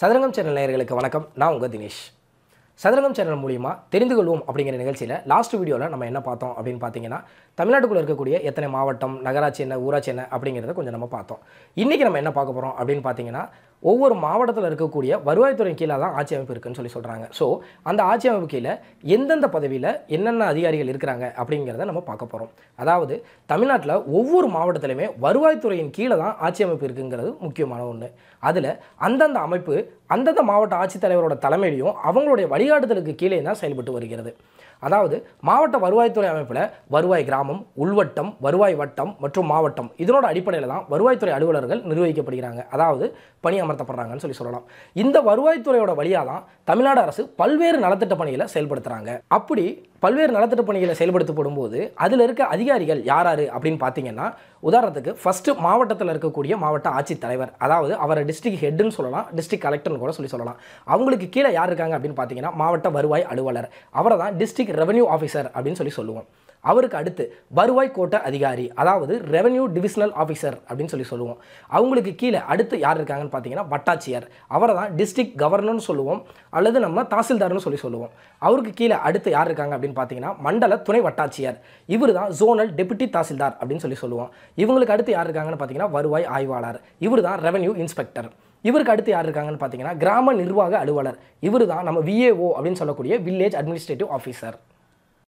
சதுரங்கம் சேனல் நேயர்களுக்கு வணக்கம் நான் உங்கள் தினேஷ் சதுரங்கம் சேனல் மூலிமா தெரிந்து கொள்வோம் அப்படிங்கிற நிகழ்ச்சியில் லாஸ்ட் வீடியோவில் நம்ம என்ன பார்த்தோம் அப்படின்னு பார்த்தீங்கன்னா தமிழ்நாட்டுக்குள்ளே இருக்கக்கூடிய எத்தனை மாவட்டம் நகராட்சி என்ன ஊராட்சி என்ன அப்படிங்கிறத கொஞ்சம் நம்ம பார்த்தோம் இன்றைக்கி நம்ம என்ன பார்க்க போகிறோம் அப்படின்னு பார்த்தீங்கன்னா ஒவ்வொரு மாவட்டத்தில் இருக்கக்கூடிய வருவாய்த்துறை கீழே தான் ஆட்சி அமைப்பு இருக்குன்னு சொல்லி சொல்கிறாங்க ஸோ அந்த ஆட்சி அமைப்பு கீழே எந்தெந்த பதவியில் என்னென்ன அதிகாரிகள் இருக்கிறாங்க அப்படிங்கிறத நம்ம பார்க்க போகிறோம் அதாவது தமிழ்நாட்டில் ஒவ்வொரு மாவட்டத்திலுமே வருவாய்த்துறையின் கீழே தான் ஆட்சி அமைப்பு இருக்குங்கிறது முக்கியமான ஒன்று அதில் அந்தந்த அமைப்பு அந்தந்த மாவட்ட ஆட்சித்தலைவரோட தலைமையிலையும் அவங்களுடைய வழிகாட்டுதலுக்கு கீழே தான் செயல்பட்டு வருகிறது அதாவது மாவட்ட வருவாய்த்துறை அமைப்பில் வருவாய் கிராமம் உள்வட்டம் வருவாய் வட்டம் மற்றும் மாவட்டம் இதனோட அடிப்படையில் தான் வருவாய்த்துறை அலுவலர்கள் நிர்வகிக்கப்படுகிறாங்க அதாவது பணி அமர்த்தப்படுறாங்கன்னு சொல்லி சொல்லலாம் இந்த வருவாய்த்துறையோட வழியாக தான் தமிழ்நாடு அரசு பல்வேறு நலத்திட்ட பணிகளை செயல்படுத்துகிறாங்க அப்படி பல்வேறு நலத்திட்ட பணிகளை செயல்படுத்தப்படும் போது அதில் இருக்க அதிகாரிகள் யார் யார் அப்படின்னு பார்த்தீங்கன்னா உதாரணத்துக்கு ஃபஸ்ட்டு மாவட்டத்தில் இருக்கக்கூடிய மாவட்ட ஆட்சித்தலைவர் அதாவது அவரை டிஸ்ட்ரிக் ஹெட்டுன்னு சொல்லலாம் டிஸ்ட்ரிக் கலெக்டர்னு கூட சொல்லி சொல்லலாம் அவங்களுக்கு கீழே யார் இருக்காங்க அப்படின்னு பார்த்தீங்கன்னா மாவட்ட வருவாய் அலுவலர் அவரை தான் டிஸ்ட்ரிக் ரெவன்யூ ஆஃபீஸர் அப்படின்னு சொல்லி சொல்லுவோம் அவருக்கு அடுத்து வருவாய் கோட்ட அதிகாரி அதாவது ரெவன்யூ டிவிஷனல் ஆஃபீஸர் அப்படின்னு சொல்லி சொல்லுவோம் அவங்களுக்கு கீழே அடுத்து யார் இருக்காங்கன்னு பார்த்தீங்கன்னா வட்டாட்சியர் அவரை தான் டிஸ்ட்ரிக்ட் கவர்னர்னு சொல்லுவோம் அல்லது நம்ம தாசில்தார்னு சொல்லி சொல்லுவோம் அவருக்கு கீழே அடுத்து யார் இருக்காங்க அப்படின்னு பார்த்தீங்கன்னா மண்டல துணை வட்டாட்சியர் இவர் தான் ஜோனல் டெபுட்டி தாசில்தார் அப்படின்னு சொல்லி சொல்லுவோம் இவங்களுக்கு அடுத்து யார் இருக்காங்கன்னு பார்த்தீங்கன்னா வருவாய் ஆய்வாளர் இவர் தான் ரெவன்யூ இன்ஸ்பெக்டர் இவருக்கு அடுத்து யார் இருக்காங்கன்னு பார்த்தீங்கன்னா கிராம நிர்வாக அலுவலர் இவர் தான் நம்ம விஏஓ அப்படின்னு சொல்லக்கூடிய வில்லேஜ் அட்மினிஸ்ட்ரேட்டிவ் ஆஃபீஸர்